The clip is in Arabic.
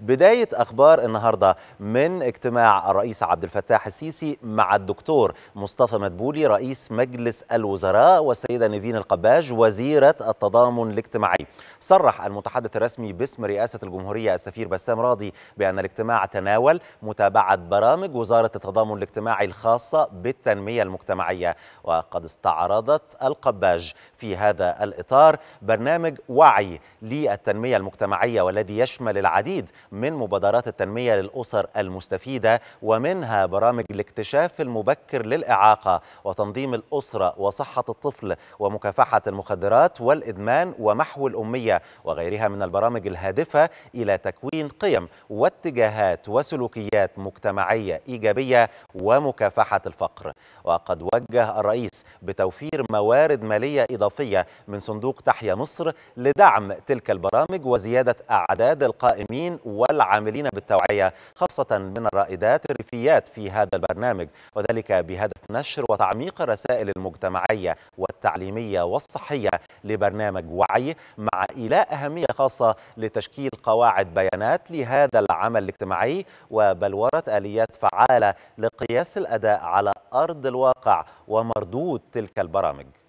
بداية أخبار النهاردة من اجتماع الرئيس عبد الفتاح السيسي مع الدكتور مصطفى مدبولي رئيس مجلس الوزراء والسيدة نيفين القباج وزيرة التضامن الاجتماعي صرح المتحدث الرسمي باسم رئاسة الجمهورية السفير بسام راضي بأن الاجتماع تناول متابعة برامج وزارة التضامن الاجتماعي الخاصة بالتنمية المجتمعية وقد استعرضت القباج في هذا الإطار برنامج وعي للتنمية المجتمعية والذي يشمل العديد من مبادرات التنمية للأسر المستفيدة ومنها برامج الاكتشاف المبكر للإعاقة وتنظيم الأسرة وصحة الطفل ومكافحة المخدرات والإدمان ومحو الأمية وغيرها من البرامج الهادفة إلى تكوين قيم واتجاهات وسلوكيات مجتمعية إيجابية ومكافحة الفقر وقد وجه الرئيس بتوفير موارد مالية إضافية من صندوق تحيا مصر لدعم تلك البرامج وزيادة أعداد القائمين والعاملين بالتوعية خاصة من الرائدات الريفيات في هذا البرنامج وذلك بهدف نشر وتعميق الرسائل المجتمعية والتعليمية والصحية لبرنامج وعي مع إيلاء أهمية خاصة لتشكيل قواعد بيانات لهذا العمل الاجتماعي وبلورة آليات فعالة لقياس الأداء على أرض الواقع ومردود تلك البرامج